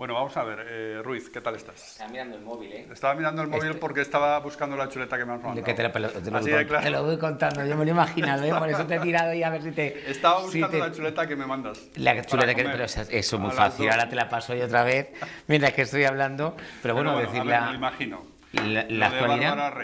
Bueno, vamos a ver, eh, Ruiz, ¿qué tal estás? Estaba mirando el móvil, ¿eh? Estaba mirando el móvil este- porque estaba buscando la chuleta que me has mandado. Que te, lo, te, lo Así voy, de te, lo, voy contando, yo me lo he imaginado, ¿eh? por eso te he tirado y a ver si te... Estaba buscando la chuleta que me mandas. La chuleta que... Pero eso es muy fácil, ahora te la paso yo otra vez, mientras que estoy hablando. Pero bueno, decir la... me imagino. La, actualidad...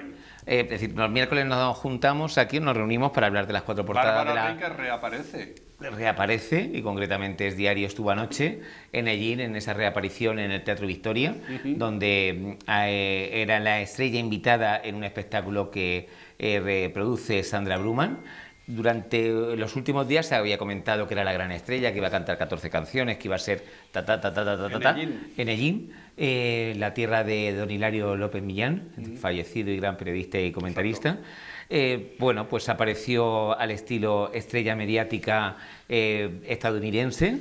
eh, es decir, los miércoles nos juntamos aquí, nos reunimos para hablar de las cuatro portadas Bárbara de la... que reaparece reaparece, y concretamente es Diario Estuvo Anoche, en Ellín, en esa reaparición en el Teatro Victoria, donde mm, eh, era la estrella invitada en un espectáculo que eh, reproduce Sandra Bruman. Durante los últimos días se había comentado que era la gran estrella, que iba a cantar 14 canciones, que iba a ser ta ta ta ta ta en Ellín, eh, la tierra de don Hilario López Millán, fallecido y gran periodista y comentarista. Eh, bueno, pues apareció al estilo estrella mediática eh, estadounidense.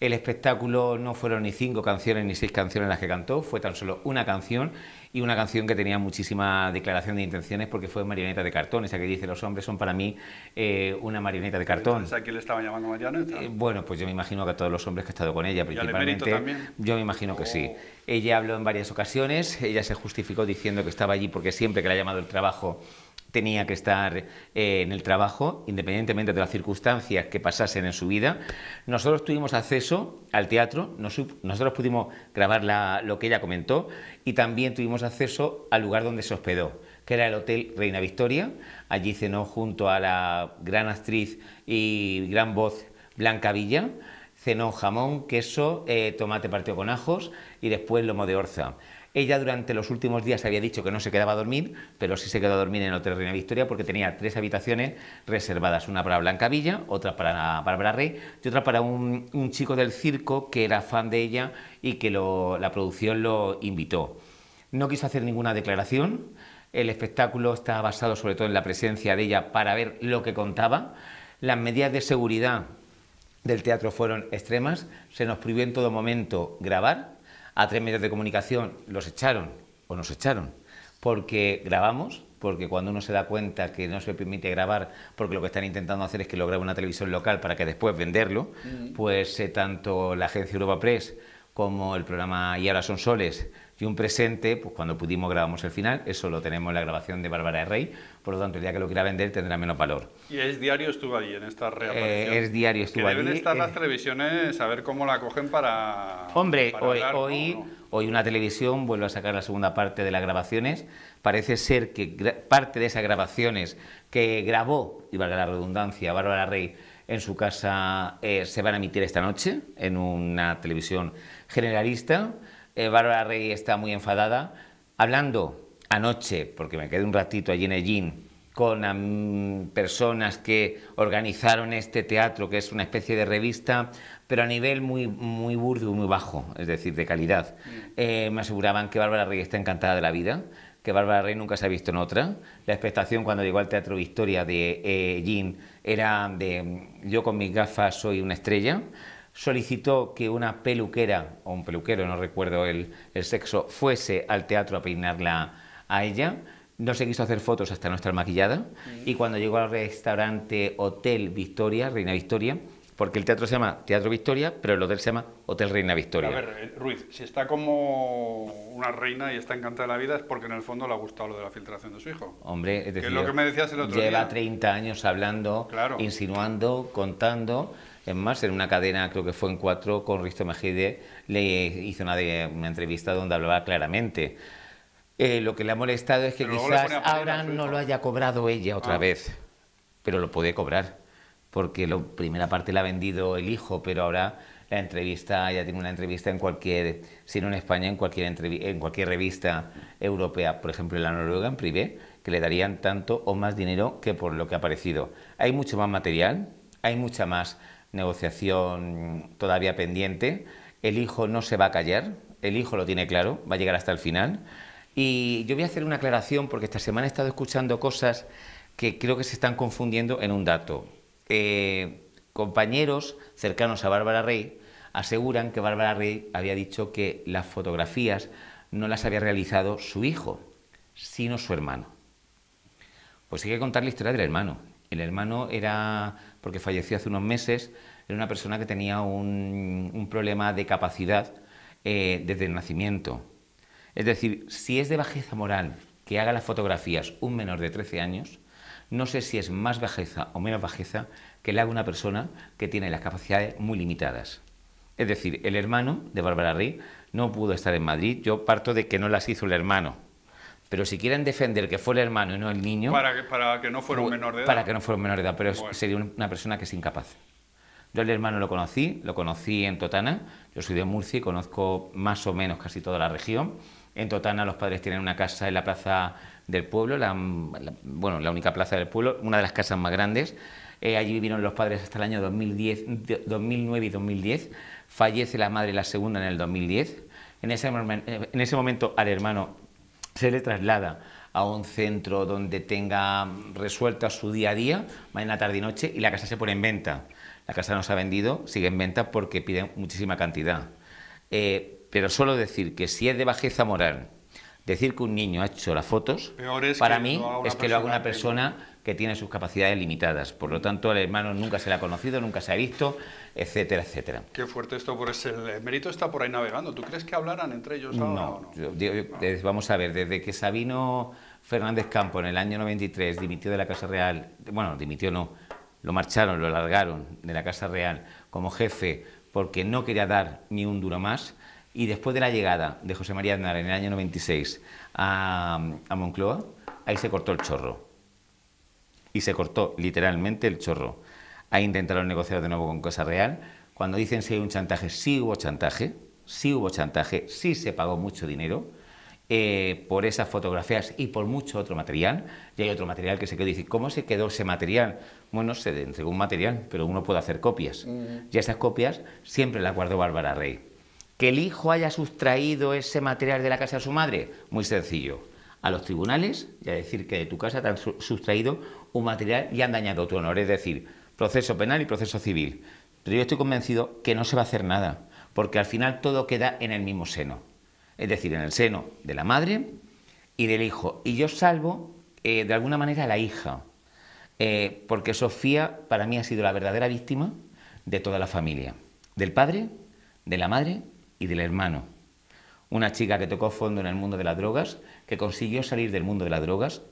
El espectáculo no fueron ni cinco canciones ni seis canciones las que cantó, fue tan solo una canción y una canción que tenía muchísima declaración de intenciones porque fue marioneta de cartón, esa que dice los hombres son para mí eh, una marioneta de cartón. ¿A quién le estaban llamando marioneta? bueno, pues yo me imagino que a todos los hombres que he estado con ella principalmente. también? Yo me imagino que sí. Oh. Ella habló en varias ocasiones, ella se justificó diciendo que estaba allí porque siempre que le ha llamado el trabajo tenía que estar eh, en el trabajo, independientemente de las circunstancias que pasasen en su vida. Nosotros tuvimos acceso al teatro, nosotros pudimos grabar lo que ella comentó y también tuvimos acceso al lugar donde se hospedó, que era el Hotel Reina Victoria. Allí cenó junto a la gran actriz y gran voz Blanca Villa. Cenó jamón, queso, eh, tomate partido con ajos y después lomo de orza. Ella durante los últimos días había dicho que no se quedaba a dormir, pero sí se quedó a dormir en el Hotel Reina Victoria porque tenía tres habitaciones reservadas, una para Blanca Villa, otra para Bárbara Rey y otra para un, chico del circo que era fan de ella y que la producción lo invitó. No quiso hacer ninguna declaración, el espectáculo está basado sobre todo en la presencia de ella para ver lo que contaba. Las medidas de seguridad del teatro fueron extremas, se nos prohibió en todo momento grabar, a tres medios de comunicación los echaron o nos echaron porque grabamos, porque cuando uno se da cuenta que no se permite grabar, porque lo que están intentando hacer es que lo grabe una televisión local para que después venderlo, pues eh, tanto la agencia Europa Press como el programa Y ahora son soles y un presente, pues cuando pudimos grabamos el final, eso lo tenemos en la grabación de Bárbara de Rey, por lo tanto el día que lo quiera vender tendrá menos valor. ¿Y Es Diario estuvo allí en esta eh, reaparición? es Diario estuvo allí. deben estar las eh. televisiones a ver cómo la cogen para... Hombre, hoy, hoy, hoy, una televisión vuelve a sacar la segunda parte de las grabaciones, parece ser que parte de esas grabaciones que grabó, y valga la redundancia, Bárbara Rey, en su casa eh, se van a emitir esta noche en una televisión generalista eh, Bárbara Rey está muy enfadada. Hablando anoche, porque me quedé un ratito allí en el gin, con personas que organizaron este teatro, que es una especie de revista, pero a nivel muy, muy burdo y muy bajo, es decir, de calidad. Mm. Eh, me aseguraban que Bárbara Rey está encantada de la vida, que Bárbara Rey nunca se ha visto en otra. La expectación cuando llegó al Teatro Victoria de eh, era de yo con mis gafas soy una estrella solicitó que una peluquera, o un peluquero, no recuerdo el, sexo, fuese al teatro a peinarla a ella. No se quiso hacer fotos hasta no estar maquillada. Mm. Y cuando llegó al restaurante Hotel Victoria, Reina Victoria, porque el teatro se llama Teatro Victoria, pero el hotel se llama Hotel Reina Victoria. A ver, eh, Ruiz, si está como una reina y está encantada de la vida es porque en el fondo le ha gustado lo de la filtración de su hijo. Hombre, es lo que me decías el otro lleva 30 años hablando, insinuando, contando en más, en una cadena, creo que fue en cuatro, con Risto Mejide, le hizo una, una entrevista donde hablaba claramente. Eh, lo que le ha molestado es que quizás ahora no lo haya cobrado ella otra ah. vez. Pero lo puede cobrar porque la primera parte la ha vendido el hijo, pero ahora la entrevista, ya tiene una entrevista en cualquier, si no en España, en cualquier, en cualquier revista europea, por ejemplo en la Noruega, en Privé, que le darían tanto o más dinero que por lo que ha aparecido. Hay mucho más material, hay mucha más negociación todavía pendiente. El hijo no se va a callar, el hijo lo tiene claro, va a llegar hasta el final. Y yo voy a hacer una aclaración porque esta semana he estado escuchando cosas que creo que se están confundiendo en un dato. Eh, compañeros cercanos a Bárbara Rey aseguran que Bárbara Rey había dicho que las fotografías no las había realizado su hijo, sino su hermano. Pues hay que contar la historia del hermano. El hermano era porque falleció hace unos meses, era una persona que tenía un, problema de capacidad eh, desde el nacimiento. Es decir, si es de bajeza moral que haga las fotografías un menor de 13 años, no sé si es más bajeza o menos bajeza que le haga una persona que tiene las capacidades muy limitadas. Es decir, el hermano de Bárbara Rí no pudo estar en Madrid, yo parto de que no las hizo el hermano, pero si quieren defender que fue el hermano y no el niño... Para que, para que no fuera un menor de edad. Para que no fuera un menor de edad, pero sería una persona que es incapaz. Yo el hermano lo conocí, lo conocí en Totana, yo soy de Murcia y conozco más o menos casi toda la región. En Totana los padres tienen una casa en la plaza del pueblo, bueno, la única plaza del pueblo, una de las casas más grandes. Eh, allí vivieron los padres hasta el año 2010, 2009 y 2010. Fallece la madre la segunda en el 2010. En ese, eh, en ese momento al hermano se le traslada a un centro donde tenga resuelta su día a día, mañana, tarde y noche, y la casa se pone en venta. La casa no se ha vendido, sigue en venta porque pide muchísima cantidad. Eh, pero solo decir que si es de bajeza moral, Decir que un niño ha hecho las fotos, para mí, es que lo haga una persona que tiene sus capacidades limitadas. Por lo tanto, al hermano nunca se le ha conocido, nunca se ha visto, etcétera, etcétera. Qué fuerte esto, pues el mérito está por ahí navegando. ¿Tú crees que hablaran entre ellos no, ah. vamos a ver, desde que Sabino Fernández Campo en el año 93 dimitió de la Casa Real, bueno, dimitió no, lo marcharon, lo largaron de la Casa Real como jefe porque no quería dar ni un duro más, y después de la llegada de José María Aznar en el año 96 a, Moncloa, ahí se cortó el chorro. Y se cortó literalmente el chorro. Ahí intentaron negociar de nuevo con Cosa Real. Cuando dicen si hay un chantaje, sí hubo chantaje, sí hubo chantaje, sí se pagó mucho dinero. Eh, por esas fotografías y por mucho otro material. Y hay otro material que se quedó dice, ¿cómo se quedó ese material? Bueno, se entregó un material, pero uno puede hacer copias. Mm. Y esas copias siempre las guardó Bárbara Rey. ¿Que el hijo haya sustraído ese material de la casa de su madre? Muy sencillo. A los tribunales y a decir que de tu casa te han sustraído un material y han dañado tu honor, es decir, proceso penal y proceso civil. Pero yo estoy convencido que no se va a hacer nada, porque al final todo queda en el mismo seno, es decir, en el seno de la madre y del hijo. Y yo salvo, eh, de alguna manera, a la hija, eh, porque Sofía para mí ha sido la verdadera víctima de toda la familia, del padre, de la madre y del hermano. Una chica que tocó fondo en el mundo de las drogas, que consiguió salir del mundo de las drogas,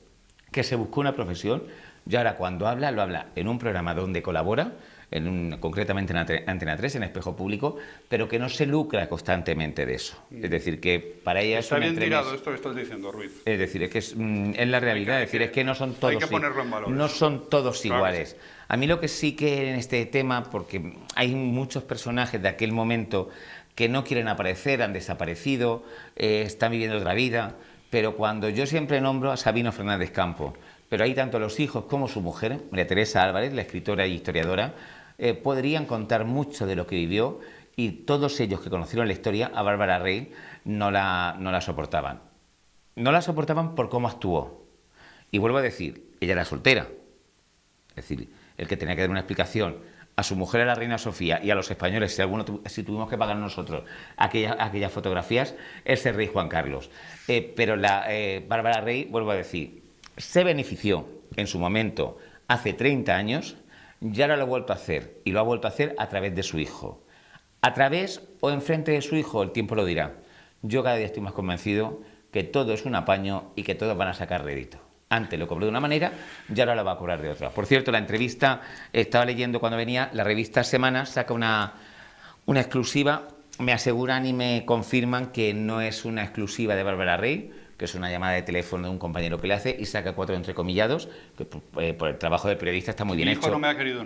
que se buscó una profesión y ahora cuando habla, lo habla en un programa donde colabora, en un, concretamente en Antena 3, en Espejo Público, pero que no se lucra constantemente de eso. Mm. Es decir, que para ella Está es bien tirado esto que estás diciendo, Ruiz. Es decir, es que es, mm, la realidad, es decir, es que no son todos, hay que ponerlo en no son todos iguales. A mí lo que sí que en este tema, porque hay muchos personajes de aquel momento que no quieren aparecer, han desaparecido, eh, están viviendo otra vida. Pero cuando yo siempre nombro a Sabino Fernández Campo, pero ahí tanto los hijos como su mujer, María Teresa Álvarez, la escritora y historiadora, eh, podrían contar mucho de lo que vivió y todos ellos que conocieron la historia, a Bárbara Rey no la, no la soportaban. No la soportaban por cómo actuó. Y vuelvo a decir, ella era soltera. Es decir, el que tenía que dar una explicación a su mujer, a la reina Sofía, y a los españoles, si, alguno, si tuvimos que pagar nosotros aquellas fotografías, es el rey Juan Carlos. Eh, pero la eh, Bárbara Rey, vuelvo a decir, se benefició en su momento, hace 30 años, y ahora lo ha vuelto a hacer, y lo ha vuelto a hacer a través de su hijo. A través o enfrente de su hijo, el tiempo lo dirá. Yo cada día estoy más convencido que todo es un apaño y que todos van a sacar rédito antes lo cobró de una manera ya ahora lo va a cobrar de otra. Por cierto, la entrevista, estaba leyendo cuando venía, la revista Semana saca una, exclusiva. Me aseguran y me confirman que no es una exclusiva de Bárbara Rey, que es una llamada de teléfono de un compañero que le hace y saca cuatro entrecomillados, que por, eh, el trabajo del periodista está muy bien hecho.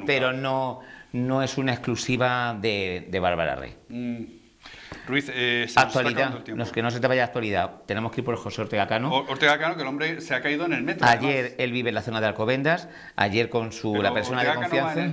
Pero no, no es una exclusiva de, de Bárbara Rey. Mm, Ruiz, eh, actualidad. los que no se te vaya actualidad. Tenemos que ir por José Ortega Cano. Ortega Cano, que el hombre se ha caído en el metro. Ayer él vive en la zona de Alcobendas. Ayer con su la persona de confianza.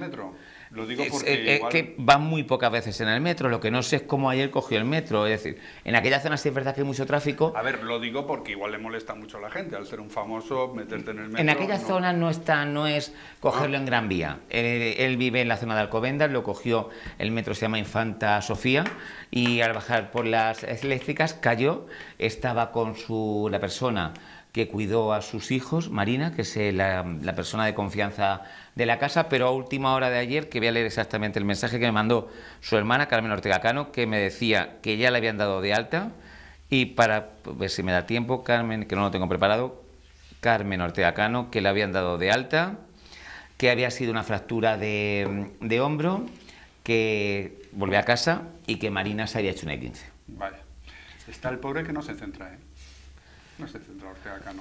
Lo digo porque es, eh, eh, igual... que va muy pocas veces en el metro. Lo que no sé es cómo ayer cogió el metro. Es decir, en aquella zona sí es verdad que hay mucho tráfico. A ver, lo digo porque igual le molesta mucho a la gente. Al ser un famoso, meterte en el metro. En aquella zona no está, no es cogerlo ah. en Gran Vía. Él, él, vive en la zona de Alcobendas, lo cogió el metro se llama Infanta Sofía y al bajar por las eléctricas cayó, estaba con su la persona que cuidó a sus hijos, Marina, que es eh, la, persona de confianza de la casa, pero a última hora de ayer, que voy a leer exactamente el mensaje que me mandó su hermana, Carmen Ortega Cano, que me decía que ya le habían dado de alta, y para ver pues, si me da tiempo, Carmen, que no lo tengo preparado, Carmen Ortega Cano, que le habían dado de alta, que había sido una fractura de, de hombro, que volvió a casa y que Marina se había hecho una 15 Vale. Está el pobre que no se centra, ¿eh?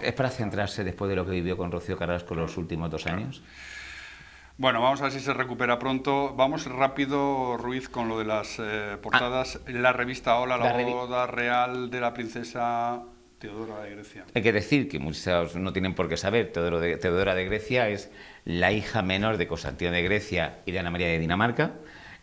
¿Es para centrarse después de lo que vivió con Rocío Carrasco los últimos dos años? Bueno, vamos a ver si se recupera pronto. Vamos rápido, Ruiz, con lo de las eh, portadas. Ah. la revista Hola, la, boda real de la princesa Teodora de Grecia. Hay que decir que muchos no tienen por qué saber. lo de, Teodora de Grecia es la hija menor de Constantino de Grecia y de Ana María de Dinamarca.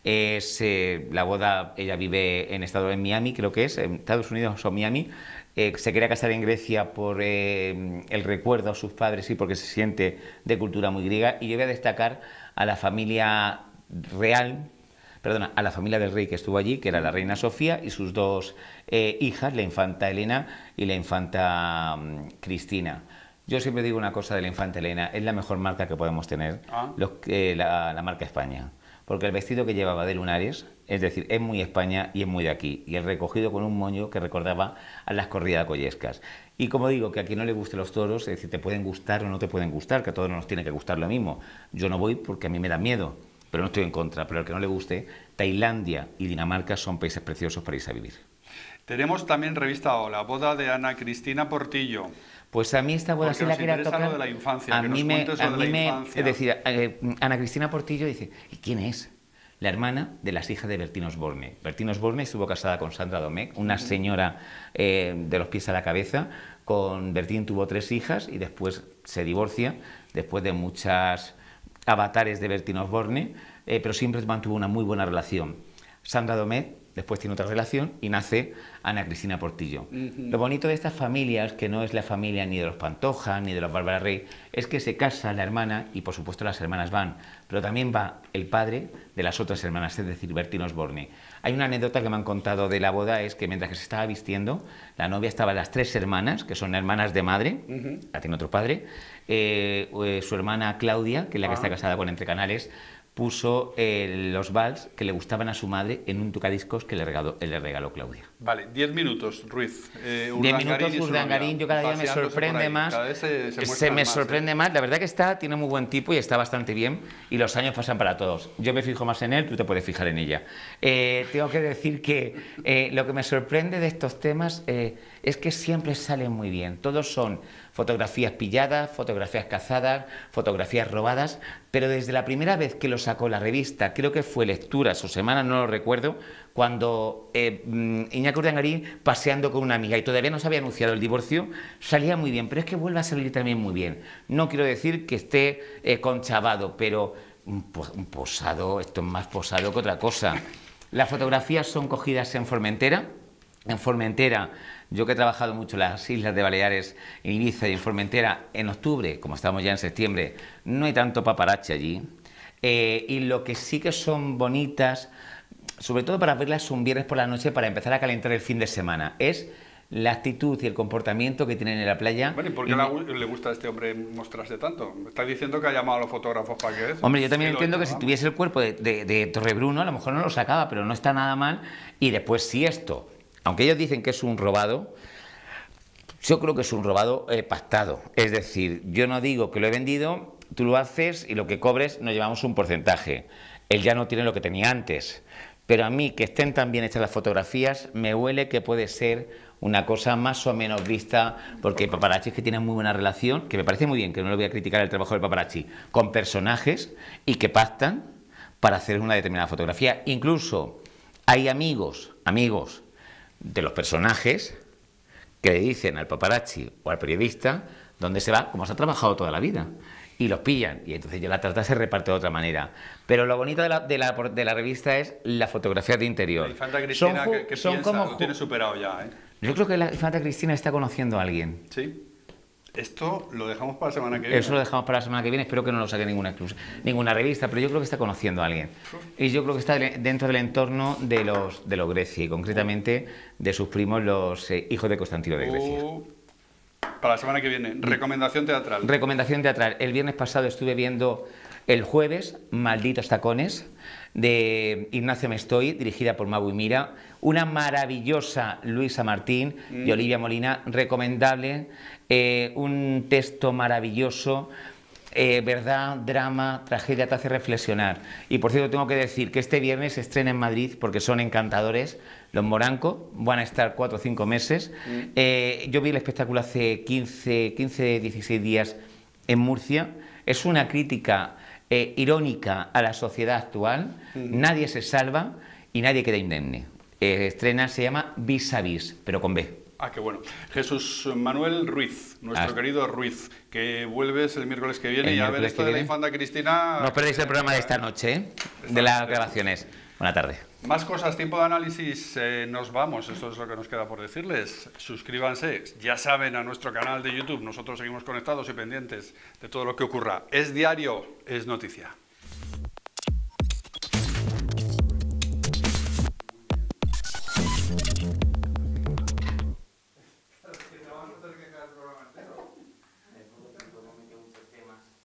Es eh, la boda, ella vive en estado en Miami, creo que es, en Estados Unidos o Miami. Eh, se quería casar en Grecia por eh, el recuerdo a sus padres y porque se siente de cultura muy griega. Y yo voy a destacar a la familia real, perdona, a la familia del rey que estuvo allí, que era la reina Sofía y sus dos eh, hijas, la infanta Elena y la infanta mm, Cristina. Yo siempre digo una cosa de la infanta Elena, es la mejor marca que podemos tener, ah. la marca España porque el vestido que llevaba de lunares, es decir, es muy España y es muy de aquí, y el recogido con un moño que recordaba a las corridas collescas. Y como digo, que a quien no le gusten los toros, es decir, te pueden gustar o no te pueden gustar, que a todos nos tiene que gustar lo mismo. Yo no voy porque a mí me da miedo, pero no estoy en contra, pero al que no le guste, Tailandia y Dinamarca son países preciosos para irse a vivir. Tenemos también revista O, la boda de Ana Cristina Portillo. Pues a mí esta boda sí la quería tocar. de la infancia, a mí me, a mí me es decir, eh, Ana Cristina Portillo dice, ¿y quién es? La hermana de las hijas de Bertín Osborne. Bertín Osborne estuvo casada con Sandra Domecq, una señora eh, de los pies a la cabeza. Con Bertín tuvo tres hijas y después se divorcia, después de muchas avatares de Bertín Osborne, eh, pero siempre mantuvo una muy buena relación. Sandra Domecq después tiene otra relación y nace Ana Cristina Portillo. Lo bonito de estas familias, que no es la familia ni de los Pantoja ni de los Bárbara Rey, es que se casa la hermana y por supuesto las hermanas van, pero también va el padre de las otras hermanas, es decir, Bertín Osborne. Hay una anécdota que me han contado de la boda, es que mientras se estaba vistiendo, la novia estaba las tres hermanas, que son hermanas de madre, la tiene otro padre, eh, eh, su hermana Claudia, que es la que está ah. casada con Entre Canales, puso eh, los vals que le gustaban a su madre en un tocadiscos que le regaló, eh, Claudia. Vale, 10 minutos, Ruiz. 10 eh, minutos, Urdangarín, yo cada día me sorprende más. Se, me sorprende más. La verdad que está, tiene muy buen tipo y está bastante bien. Y los años pasan para todos. Yo me fijo más en él, tú te puedes fijar en ella. tengo que decir que lo que me sorprende de estos temas es que siempre salen muy bien. Todos son Fotografías pilladas, fotografías cazadas, fotografías robadas, pero desde la primera vez que lo sacó la revista, creo que fue Lecturas o semanas, no lo recuerdo, cuando eh, mm, Iñaki paseando con una amiga y todavía no se había anunciado el divorcio, salía muy bien, pero es que vuelve a salir también muy bien. No quiero decir que esté conchabado... Eh, conchavado, pero un posado, esto es más posado que otra cosa. Las fotografías son cogidas en Formentera, en Formentera yo que he trabajado mucho las islas de Baleares, en Ibiza y en Formentera, en octubre, como estamos ya en septiembre, no hay tanto paparazzi allí. Eh, y lo que sí que son bonitas, sobre todo para verlas un viernes por la noche para empezar a calentar el fin de semana, es la actitud y el comportamiento que tienen en la playa. Bueno, ¿y por qué le gusta a este hombre mostrarse tanto? Estás diciendo que ha llamado a los fotógrafos para que Hombre, yo también entiendo que si tuviese el cuerpo de, de, de a lo mejor no lo sacaba, pero no está nada mal. Y después, si esto aunque ellos dicen que es un robado, yo creo que es un robado eh, pactado. Es decir, yo no digo que lo he vendido, tú lo haces y lo que cobres nos llevamos un porcentaje. Él ya no tiene lo que tenía antes. Pero a mí, que estén tan bien hechas las fotografías, me huele que puede ser una cosa más o menos vista, porque paparazzi es que tienen muy buena relación, que me parece muy bien, que no le voy a criticar el trabajo del paparazzi, con personajes y que pactan para hacer una determinada fotografía. Incluso hay amigos, amigos, de los personajes que le dicen al paparazzi o al periodista dónde se va, como se ha trabajado toda la vida. Y los pillan. Y entonces ya la trata se reparte de otra manera. Pero lo bonito de la, de revista es la fotografía de interior. La infanta Cristina, que, son como, lo tiene superado ya. ¿eh? Yo creo que la infanta Cristina está conociendo a alguien. Sí. Esto lo dejamos para la semana que viene. Eso lo dejamos para la semana que viene. Espero que no lo saque ninguna, ninguna revista, pero yo creo que está conociendo a alguien. Y yo creo que está dentro del entorno de los, de los Grecia, y concretamente de sus primos, los eh, hijos de Constantino de Grecia. Oh. para la semana que viene, mm. recomendación teatral. Recomendación teatral. El viernes pasado estuve viendo El Jueves, Malditos Tacones de Ignacio Mestoy, dirigida por Mabu Mira, una maravillosa Luisa Martín y mm. Olivia Molina, recomendable, eh, un texto maravilloso. Eh, verdad, drama, tragedia, te hace reflexionar. Y por cierto, tengo que decir que este viernes se estrena en Madrid porque son encantadores. Los Moranco van a estar cuatro o cinco meses. Mm. Eh, yo vi el espectáculo hace 15, 15, 16 días en Murcia. Es una crítica eh, irónica a la sociedad actual, mm. nadie se salva y nadie queda indemne. Eh, estrena se llama Vis a Vis, pero con B. Ah, qué bueno. Jesús Manuel Ruiz, nuestro ah. querido Ruiz, que vuelves el miércoles que viene y a ver esto de la infanta Cristina. No os perdéis el programa de esta noche, de las grabaciones. Buena tarde. Más cosas, tiempo de análisis, eh, nos vamos, esto es lo que nos queda por decirles. Suscríbanse, ya saben, a nuestro canal de YouTube, nosotros seguimos conectados y pendientes de todo lo que ocurra. Es diario, es noticia.